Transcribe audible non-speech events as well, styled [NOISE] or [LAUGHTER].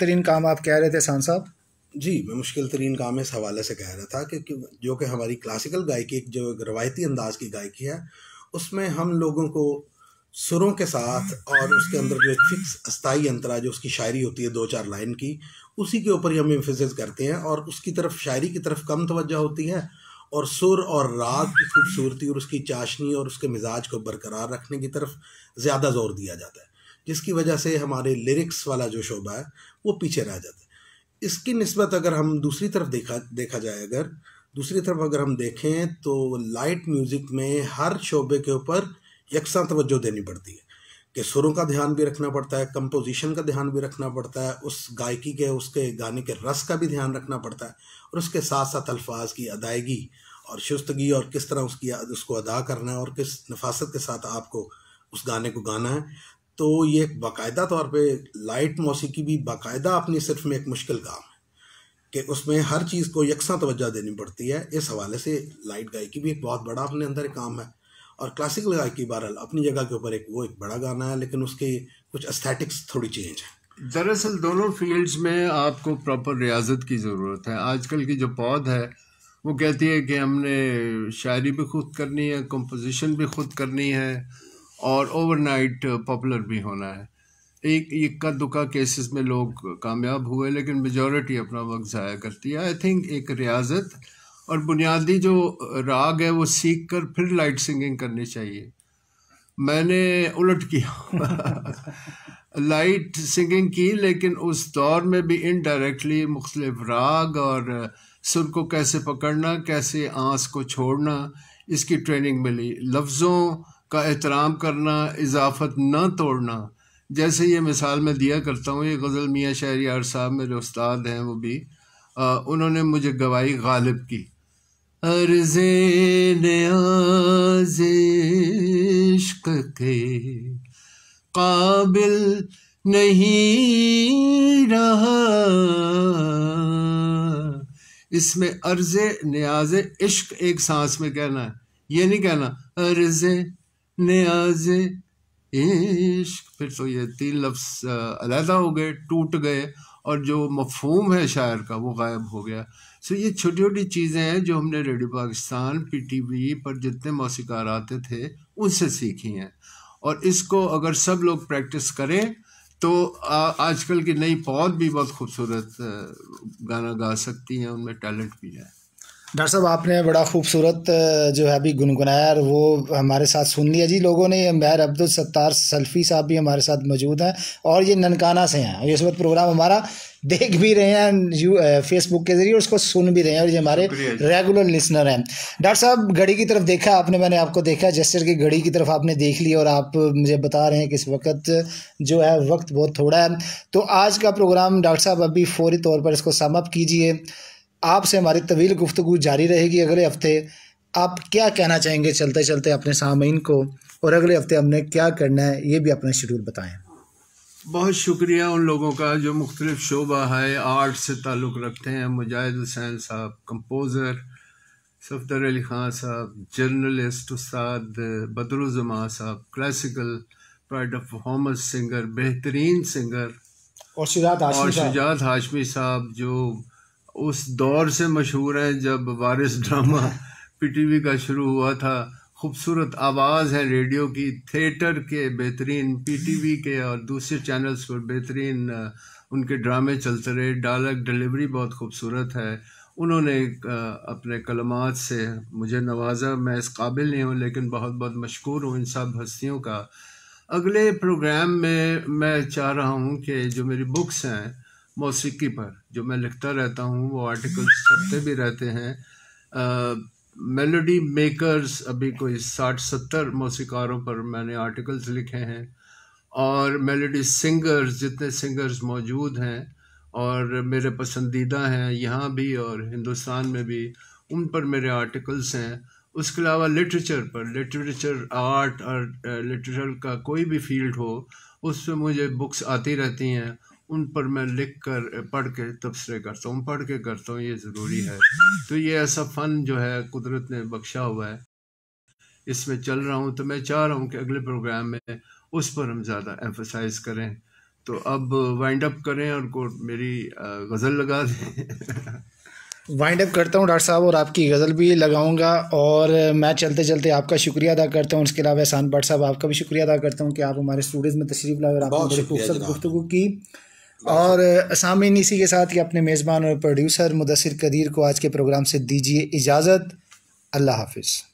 तरीन काम आप कह रहे थे सान साहब जी मैं मुश्किल तरीन काम इस हवाले से कह रहा था कि जो कि हमारी क्लासिकल गायकी जो रवायती अंदाज की गायकी है उसमें हम लोगों को सुरों के साथ और उसके अंदर जो एक फिक्स अस्थाई अंतरा जो उसकी शायरी होती है दो चार लाइन की उसी के ऊपर ही हम इम्फोसिस करते हैं और उसकी तरफ शायरी की तरफ कम तोज्जा होती है और सुर और राग की खूबसूरती और उसकी चाशनी और उसके मिजाज को बरकरार रखने की तरफ ज़्यादा जोर दिया जाता है जिसकी वजह से हमारे लिरिक्स वाला जो शोबा है वो पीछे रह जाता है इसकी नस्बत अगर हम दूसरी तरफ देखा देखा जाए अगर दूसरी तरफ अगर हम देखें तो लाइट म्यूज़िक में हर शोबे के ऊपर यकसा तवज्जो देनी पड़ती है कि सुरों का ध्यान भी रखना पड़ता है कंपोजिशन का ध्यान भी रखना पड़ता है उस गायकी के उसके गाने के रस का भी ध्यान रखना पड़ता है और उसके साथ साथ अल्फाज की अदायगी और शुस्तगी और किस तरह उसकी उसको अदा करना है और किस नफासत के साथ आपको उस गाने को गाना है तो ये बाकायदा तौर पे लाइट मौसीकी भी बाकायदा अपनी सिर्फ में एक मुश्किल काम है कि उसमें हर चीज़ को यकसा तोज्जा देनी पड़ती है इस हवाले से लाइट गायकी भी एक बहुत बड़ा अपने अंदर काम है और क्लासिकल गायकी बहरहाल अपनी जगह के ऊपर एक वो एक बड़ा गाना है लेकिन उसके कुछ एस्थेटिक्स थोड़ी चेंज है दरअसल दोनों फील्ड्स में आपको प्रॉपर रियाजत की ज़रूरत है आजकल की जो पौध है वो कहती है कि हमने शायरी भी खुद करनी है कंपोजिशन भी खुद करनी है और ओवरनाइट पॉपुलर uh, भी होना है एक इक्का दुक्का केसेस में लोग कामयाब हुए लेकिन मेजॉरिटी अपना वक्त ज़ाया करती है आई थिंक एक रियाजत और बुनियादी जो राग है वो सीख कर फिर लाइट सिंगिंग करनी चाहिए मैंने उलट किया लाइट [LAUGHS] सिंगिंग की लेकिन उस दौर में भी इनडायरेक्टली मुख्तलिफ राग और सुर को कैसे पकड़ना कैसे आंस को छोड़ना इसकी ट्रेनिंग मिली लफ्ज़ों का एहतराम करना इजाफत ना तोड़ना जैसे ये मिसाल मैं दिया करता हूँ ये गज़ल मियाँ यार साहब मेरे उस्ताद हैं वो भी आ, उन्होंने मुझे गवाही गालिब की अर्जे नयाजिश्क के काबिल नहीं रहा इसमें अर्ज न्याज इश्क एक सांस में कहना है ये नहीं कहना अर्ज न्याज इश्क फिर तो ये तीन लफ्स अलहदा हो गए टूट गए और जो मफहूम है शायर का वो गायब हो गया सो ये छोटी छोटी चीज़ें हैं जो हमने radio Pakistan P T V पर जितने मौसीकार आते थे उनसे सीखी हैं और इसको अगर सब लोग प्रैक्टिस करें तो आजकल की नई पौध भी बहुत खूबसूरत गाना गा सकती हैं उनमें टैलेंट भी है डॉक्टर साहब आपने बड़ा खूबसूरत जो है अभी गुनगुनाया और वो हमारे साथ सुन लिया जी लोगों ने महर अब्दुल सत्तार सल्फ़ी साहब भी हमारे साथ मौजूद हैं और ये ननकाना से हैं इस वक्त प्रोग्राम हमारा देख भी रहे हैं यू फेसबुक के ज़रिए उसको सुन भी रहे हैं और ये हमारे रेगुलर लिसनर हैं डॉक्टर साहब घड़ी की तरफ देखा आपने मैंने आपको देखा जेस्टर की घड़ी की तरफ आपने देख ली और आप मुझे बता रहे हैं कि इस वक्त जो है वक्त बहुत थोड़ा है तो आज का प्रोग्राम डॉक्टर साहब अभी फौरी तौर पर इसको समअप कीजिए आपसे हमारी तवील गुफ्तु जारी रहेगी अगले हफ्ते आप क्या कहना चाहेंगे चलते चलते अपने सामीन को और अगले हफ्ते हमने क्या करना है ये भी अपना शेड्यूल बताएं बहुत शुक्रिया उन लोगों का जो मुख्तलिफ शोबा है आर्ट से ताल्लुक़ रखते हैं मुजाहिद हुसैन साहब कंपोज़र सफदर अली ख़ान साहब जर्नलिस्ट उस्ताद बदरुजमा साहब classical pride of performance singer बेहतरीन सिंगर और शुजात हाशमी साहब जो उस दौर से मशहूर हैं जब वारिस ड्रामा पीटीवी का शुरू हुआ था खूबसूरत आवाज़ है रेडियो की थिएटर के बेहतरीन पीटीवी के और दूसरे चैनल्स पर बेहतरीन उनके ड्रामे चलते रहे डायलॉग डिलीवरी बहुत खूबसूरत है उन्होंने अपने कलमात से मुझे नवाजा मैं इस काबिल नहीं हूँ लेकिन बहुत बहुत मशहूर हूँ इन सब हस्तियों का अगले प्रोग्राम में मैं चाह रहा हूँ कि जो मेरी बुक्स हैं मौसीकी पर जो मैं लिखता रहता हूँ वो आर्टिकल्स छपते भी रहते हैं मेलोडी मेकर्स अभी कोई साठ सत्तर मौसीकारों पर मैंने आर्टिकल्स लिखे हैं और मेलोडी सिंगर्स जितने सिंगर्स मौजूद हैं और मेरे पसंदीदा हैं यहाँ भी और हिंदुस्तान में भी उन पर मेरे आर्टिकल्स हैं उसके अलावा लिटरेचर पर लिटरेचर आर्ट और लिटरेचर का कोई भी फील्ड हो उस पर मुझे बुक्स आती रहती हैं उन पर मैं लिख कर पढ़ के तबसरे करता हूँ पढ़ के करता हूँ ये ज़रूरी है तो ये ऐसा फ़न जो है कुदरत ने बख्शा हुआ है इसमें चल रहा हूँ तो मैं चाह रहा हूँ कि अगले प्रोग्राम में उस पर हम ज़्यादा एम्फोसाइज करें तो अब वाइंड अप करें और को मेरी गज़ल लगा दें वाइंड अप करता हूँ डॉक्टर साहब और आपकी गज़ल भी लगाऊंगा और मैं चलते चलते आपका शुक्रिया अदा करता हूँ उसके अलावा एहसान भट्ट साहब आपका भी शुक्रिया अदा करता हूँ कि आप हमारे स्टूडियोज़ में तशरीफ़ लाए और आपने बड़ी खूबसूरत गुफ्तु की और सामिन इसी के साथ ही अपने मेज़बान और प्रोड्यूसर मुदसर कदीर को आज के प्रोग्राम से दीजिए इजाज़त अल्लाह हाफिज़